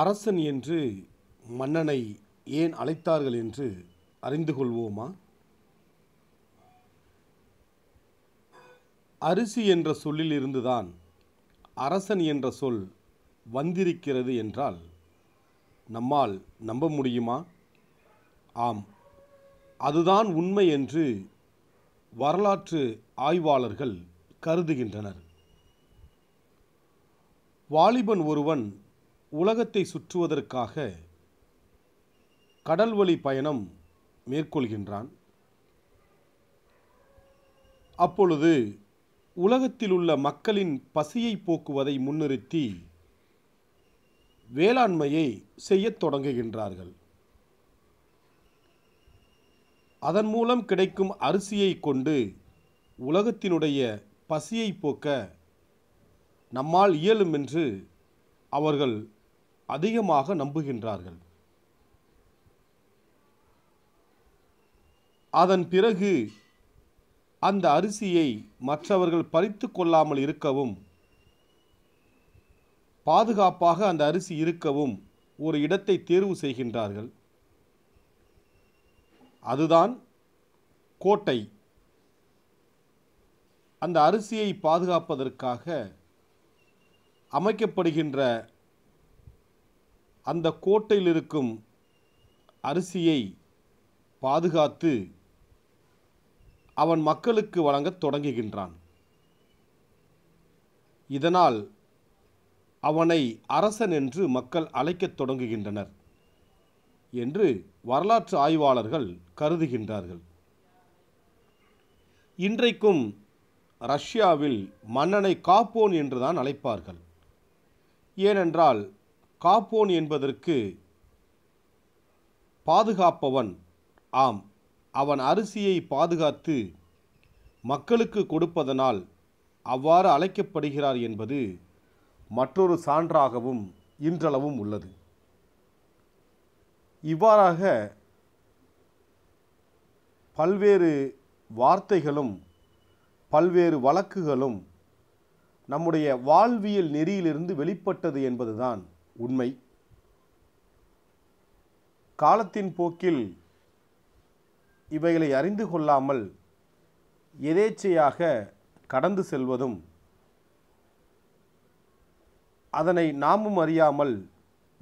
அரசன் என்று மன்னனை ஏன் அழைத்தார்கள் என்று அறிந்து கொள்வோமா அரிசி என்ற சொல்லிலிருந்துதான் அரசன் என்ற சொல் வந்திருக்கிறது என்றால் நம்மால் நம்ப முடியுமா ஆம் அதுதான் உண்மை என்று வரலாற்று ஆய்வாளர்கள் கருதுகின்றனர் வாலிபன் ஒருவன் உலகத்தை சுற்றுவதற்காக கடல்வழி பயணம் மேற்கொள்கின்றான் அப்பொழுது உலகத்தில் உள்ள மக்களின் பசியை போக்குவதை முன்னிறுத்தி வேளாண்மையை செய்யத் தொடங்குகின்றார்கள் அதன் மூலம் கிடைக்கும் அரிசியை கொண்டு உலகத்தினுடைய பசியை போக்க நம்மால் இயலும் என்று அவர்கள் அதிகமாக நம்புகின்றார்கள் அதன் பிறகு அந்த அரிசியை மற்றவர்கள் பறித்து கொள்ளாமல் இருக்கவும் பாதுகாப்பாக அந்த அரிசி இருக்கவும் ஒரு இடத்தை தேர்வு செய்கின்றார்கள் அதுதான் கோட்டை அந்த அரிசியை பாதுகாப்பதற்காக அமைக்கப்படுகின்ற அந்த கோட்டையில் இருக்கும் அரிசியை பாதுகாத்து அவன் மக்களுக்கு வழங்கத் தொடங்குகின்றான் இதனால் அவனை அரசன் என்று மக்கள் அழைக்கத் தொடங்குகின்றனர் என்று வரலாற்று ஆய்வாளர்கள் கருதுகின்றார்கள் இன்றைக்கும் ரஷ்யாவில் மன்னனை காப்போன் என்றுதான் அழைப்பார்கள் ஏனென்றால் காப்போன் என்பதற்கு பாதுகாப்பவன் ஆம் அவன் அரிசியை பாதுகாத்து மக்களுக்கு கொடுப்பதனால் அவ்வாறு அழைக்கப்படுகிறார் என்பது மற்றொரு சான்றாகவும் இன்றளவும் உள்ளது இவ்வாறாக பல்வேறு வார்த்தைகளும் பல்வேறு வழக்குகளும் நம்முடைய வாழ்வியல் நெறியிலிருந்து வெளிப்பட்டது என்பதுதான் உண்மை காலத்தின் போக்கில் இவைகளை அறிந்து கொள்ளாமல் எதேச்சையாக கடந்து செல்வதும் அதனை நாமும் அறியாமல்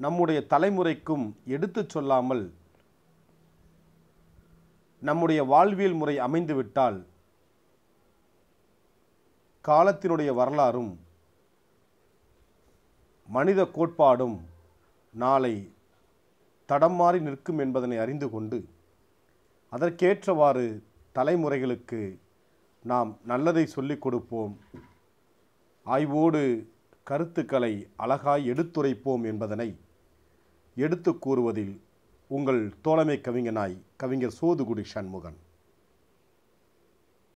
நம்முடைய தலைமுறைக்கும் எடுத்துச் சொல்லாமல் நம்முடைய வாழ்வியல் முறை அமைந்துவிட்டால் காலத்தினுடைய வரலாறும் மனித கோட்பாடும் நாளை தடம் மாறி நிற்கும் என்பதனை அறிந்து கொண்டு அதற்கேற்றவாறு தலைமுறைகளுக்கு நாம் நல்லதை சொல்லிக் கொடுப்போம் ஆய்வோடு கருத்துக்களை அழகாய் எடுத்துரைப்போம் என்பதனை எடுத்து கூறுவதில் உங்கள் தோழமை கவிஞனாய் கவிஞர் சோதுகுடி சண்முகன்